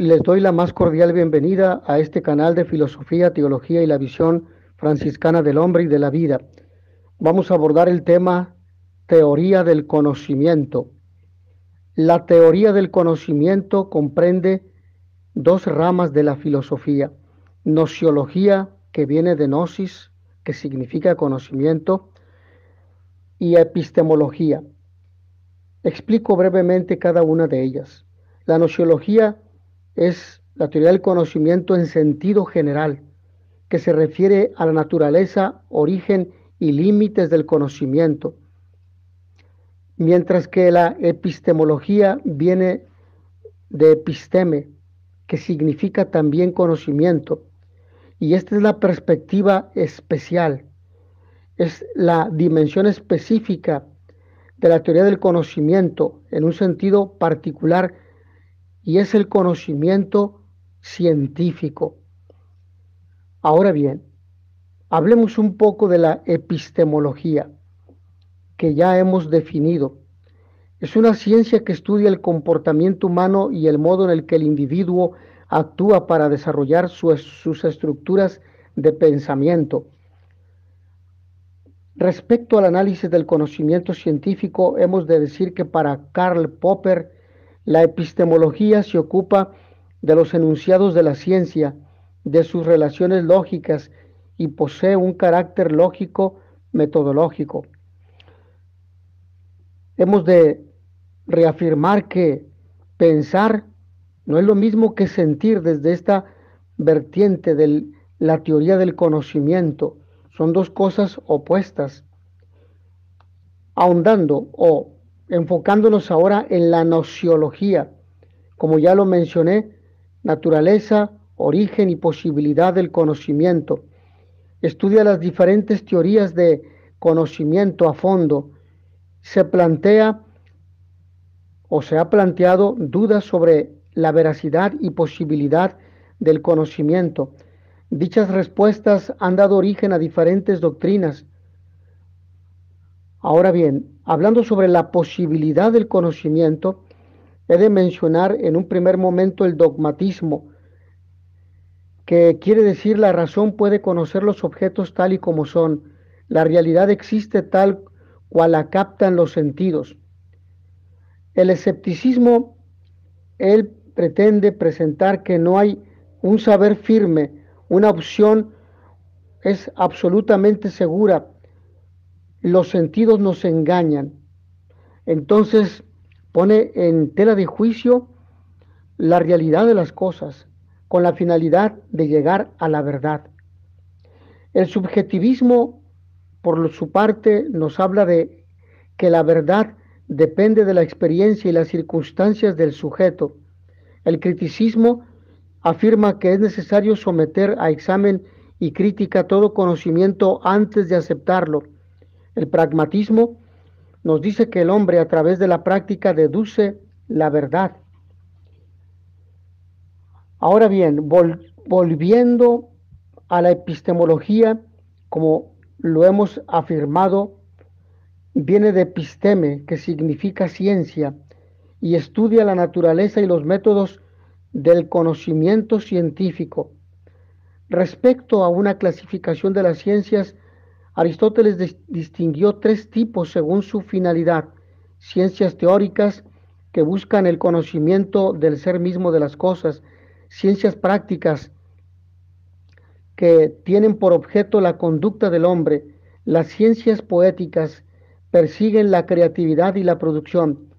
Les doy la más cordial bienvenida a este canal de filosofía, teología y la visión franciscana del hombre y de la vida. Vamos a abordar el tema teoría del conocimiento. La teoría del conocimiento comprende dos ramas de la filosofía. Nociología, que viene de gnosis, que significa conocimiento, y epistemología. Explico brevemente cada una de ellas. La nociología es la teoría del conocimiento en sentido general, que se refiere a la naturaleza, origen y límites del conocimiento, mientras que la epistemología viene de episteme, que significa también conocimiento. Y esta es la perspectiva especial, es la dimensión específica de la teoría del conocimiento en un sentido particular y es el conocimiento científico. Ahora bien, hablemos un poco de la epistemología, que ya hemos definido. Es una ciencia que estudia el comportamiento humano y el modo en el que el individuo actúa para desarrollar sus estructuras de pensamiento. Respecto al análisis del conocimiento científico, hemos de decir que para Karl Popper la epistemología se ocupa de los enunciados de la ciencia, de sus relaciones lógicas y posee un carácter lógico metodológico. Hemos de reafirmar que pensar no es lo mismo que sentir desde esta vertiente de la teoría del conocimiento. Son dos cosas opuestas. Ahondando o enfocándonos ahora en la nociología, como ya lo mencioné, naturaleza, origen y posibilidad del conocimiento. Estudia las diferentes teorías de conocimiento a fondo. Se plantea o se ha planteado dudas sobre la veracidad y posibilidad del conocimiento. Dichas respuestas han dado origen a diferentes doctrinas, Ahora bien, hablando sobre la posibilidad del conocimiento, he de mencionar en un primer momento el dogmatismo, que quiere decir la razón puede conocer los objetos tal y como son, la realidad existe tal cual la captan los sentidos. El escepticismo, él pretende presentar que no hay un saber firme, una opción es absolutamente segura los sentidos nos engañan. Entonces pone en tela de juicio la realidad de las cosas con la finalidad de llegar a la verdad. El subjetivismo, por su parte, nos habla de que la verdad depende de la experiencia y las circunstancias del sujeto. El criticismo afirma que es necesario someter a examen y crítica todo conocimiento antes de aceptarlo el pragmatismo nos dice que el hombre a través de la práctica deduce la verdad. Ahora bien, volviendo a la epistemología, como lo hemos afirmado, viene de episteme, que significa ciencia, y estudia la naturaleza y los métodos del conocimiento científico. Respecto a una clasificación de las ciencias, Aristóteles distinguió tres tipos según su finalidad, ciencias teóricas que buscan el conocimiento del ser mismo de las cosas, ciencias prácticas que tienen por objeto la conducta del hombre, las ciencias poéticas persiguen la creatividad y la producción.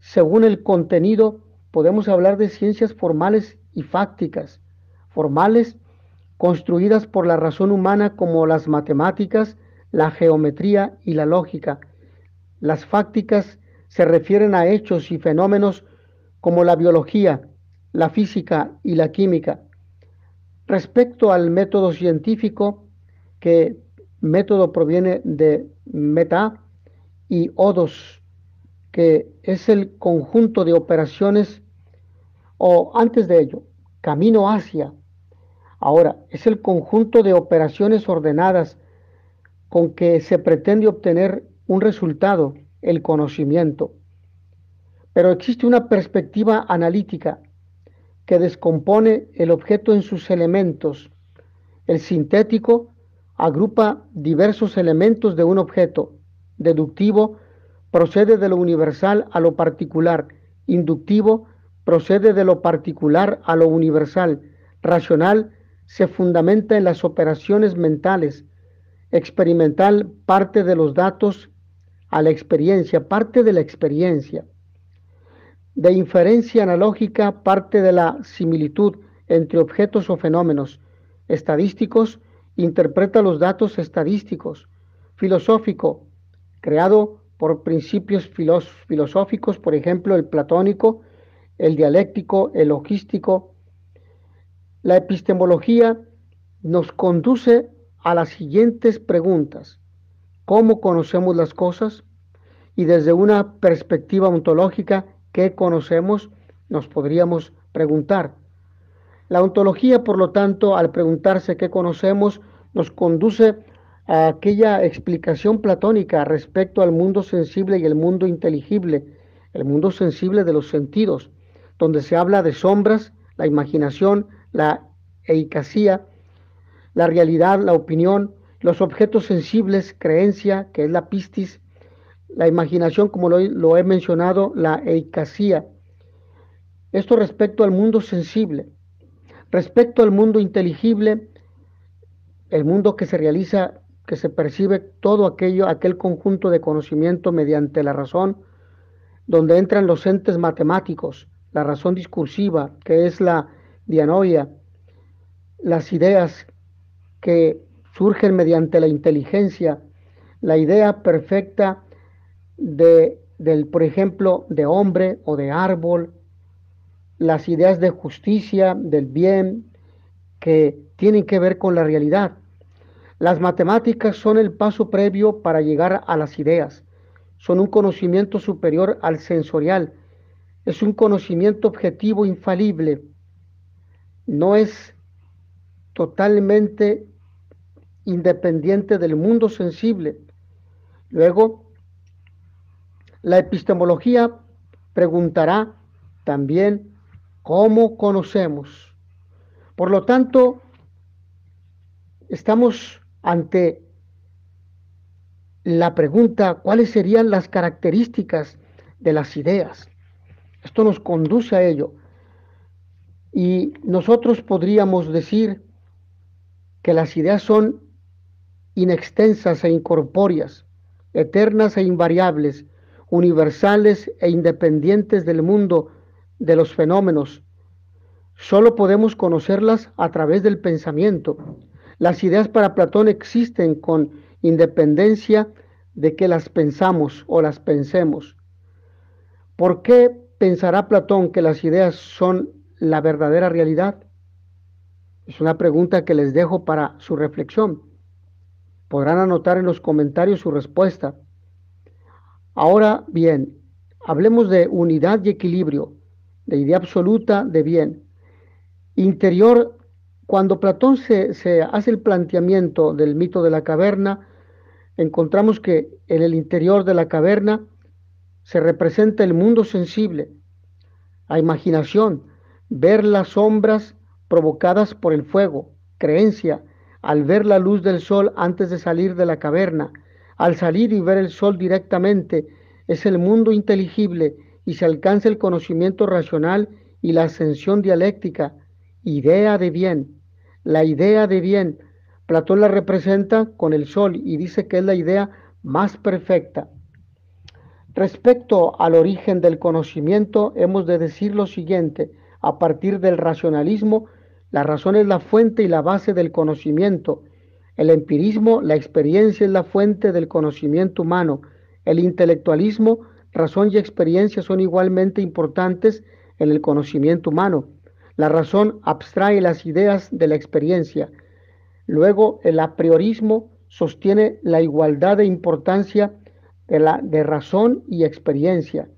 Según el contenido, podemos hablar de ciencias formales y fácticas. Formales construidas por la razón humana como las matemáticas, la geometría y la lógica. Las fácticas se refieren a hechos y fenómenos como la biología, la física y la química. Respecto al método científico, que método proviene de meta y odos, que es el conjunto de operaciones, o antes de ello, camino hacia Ahora, es el conjunto de operaciones ordenadas con que se pretende obtener un resultado, el conocimiento. Pero existe una perspectiva analítica que descompone el objeto en sus elementos. El sintético agrupa diversos elementos de un objeto. Deductivo procede de lo universal a lo particular. Inductivo procede de lo particular a lo universal. Racional se fundamenta en las operaciones mentales, experimental parte de los datos a la experiencia, parte de la experiencia, de inferencia analógica, parte de la similitud entre objetos o fenómenos estadísticos, interpreta los datos estadísticos, filosófico, creado por principios filosóficos, por ejemplo, el platónico, el dialéctico, el logístico, la epistemología nos conduce a las siguientes preguntas. ¿Cómo conocemos las cosas? Y desde una perspectiva ontológica, ¿qué conocemos? Nos podríamos preguntar. La ontología, por lo tanto, al preguntarse qué conocemos, nos conduce a aquella explicación platónica respecto al mundo sensible y el mundo inteligible, el mundo sensible de los sentidos, donde se habla de sombras, la imaginación, la eicasía, la realidad, la opinión, los objetos sensibles, creencia, que es la pistis, la imaginación, como lo, he mencionado, la eicasía. Esto respecto al mundo sensible. Respecto al mundo inteligible, el mundo que se realiza, que se percibe todo aquello, aquel conjunto de conocimiento mediante la razón, donde entran los entes matemáticos, la razón discursiva, que es la dianoia, las ideas que surgen mediante la inteligencia, la idea perfecta de, del, por ejemplo, de hombre o de árbol, las ideas de justicia, del bien, que tienen que ver con la realidad. Las matemáticas son el paso previo para llegar a las ideas. Son un conocimiento superior al sensorial. Es un conocimiento objetivo infalible no es totalmente independiente del mundo sensible. Luego, la epistemología preguntará también cómo conocemos. Por lo tanto, estamos ante la pregunta cuáles serían las características de las ideas. Esto nos conduce a ello. Y nosotros podríamos decir que las ideas son inextensas e incorpóreas, eternas e invariables, universales e independientes del mundo, de los fenómenos. Solo podemos conocerlas a través del pensamiento. Las ideas para Platón existen con independencia de que las pensamos o las pensemos. ¿Por qué pensará Platón que las ideas son la verdadera realidad? Es una pregunta que les dejo para su reflexión. Podrán anotar en los comentarios su respuesta. Ahora bien, hablemos de unidad y equilibrio, de idea absoluta de bien. Interior, cuando Platón se, hace el planteamiento del mito de la caverna, encontramos que en el interior de la caverna se representa el mundo sensible, la imaginación, ver las sombras provocadas por el fuego, creencia, al ver la luz del sol antes de salir de la caverna, al salir y ver el sol directamente, es el mundo inteligible y se alcanza el conocimiento racional y la ascensión dialéctica, idea de bien. La idea de bien, Platón la representa con el sol y dice que es la idea más perfecta. Respecto al origen del conocimiento, hemos de decir lo siguiente, a partir del racionalismo, la razón es la fuente y la base del conocimiento. El empirismo, la experiencia es la fuente del conocimiento humano. El intelectualismo, razón y experiencia son igualmente importantes en el conocimiento humano. La razón abstrae las ideas de la experiencia. Luego, el apriorismo sostiene la igualdad de importancia de, la, de razón y experiencia.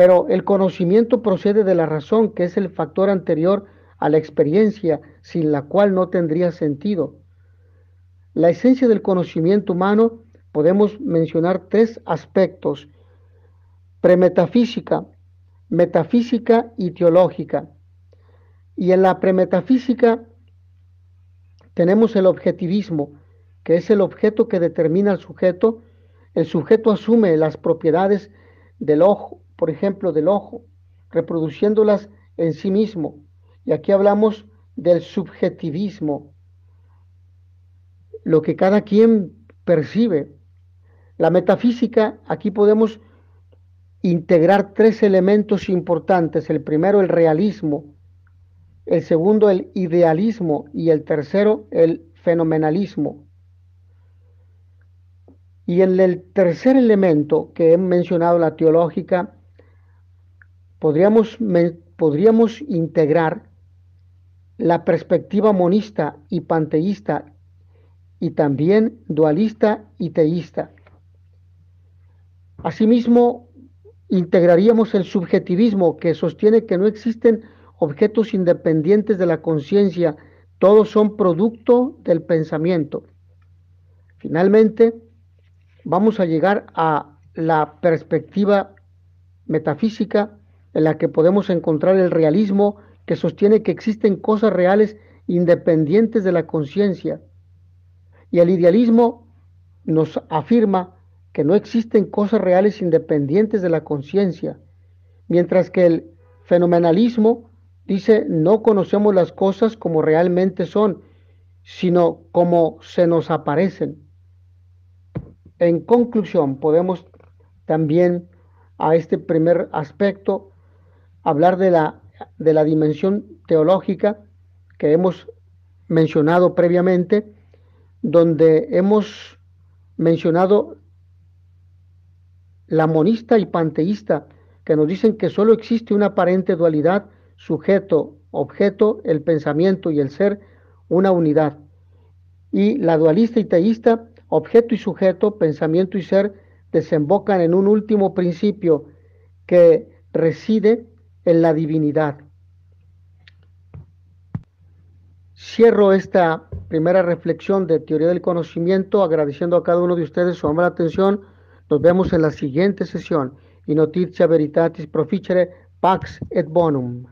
Pero el conocimiento procede de la razón, que es el factor anterior a la experiencia, sin la cual no tendría sentido. La esencia del conocimiento humano podemos mencionar tres aspectos, premetafísica, metafísica y teológica. Y en la premetafísica tenemos el objetivismo, que es el objeto que determina al sujeto. El sujeto asume las propiedades del ojo, por ejemplo, del ojo, reproduciéndolas en sí mismo. Y aquí hablamos del subjetivismo, lo que cada quien percibe. La metafísica, aquí podemos integrar tres elementos importantes. El primero, el realismo. El segundo, el idealismo. Y el tercero, el fenomenalismo. Y en el tercer elemento que he mencionado, la teológica, podríamos, integrar la perspectiva monista y panteísta y también dualista y teísta. Asimismo, integraríamos el subjetivismo que sostiene que no existen objetos independientes de la conciencia, todos son producto del pensamiento. Finalmente, vamos a llegar a la perspectiva metafísica en la que podemos encontrar el realismo que sostiene que existen cosas reales independientes de la conciencia. Y el idealismo nos afirma que no existen cosas reales independientes de la conciencia, mientras que el fenomenalismo dice no conocemos las cosas como realmente son, sino como se nos aparecen. En conclusión, podemos también a este primer aspecto hablar de la, de la dimensión teológica que hemos mencionado previamente, donde hemos mencionado la monista y panteísta, que nos dicen que sólo existe una aparente dualidad, sujeto, objeto, el pensamiento y el ser, una unidad. Y la dualista y teísta, objeto y sujeto, pensamiento y ser, desembocan en un último principio que reside en la divinidad. Cierro esta primera reflexión de teoría del conocimiento agradeciendo a cada uno de ustedes su amable atención. Nos vemos en la siguiente sesión. Y notitia veritatis proficere pax et bonum.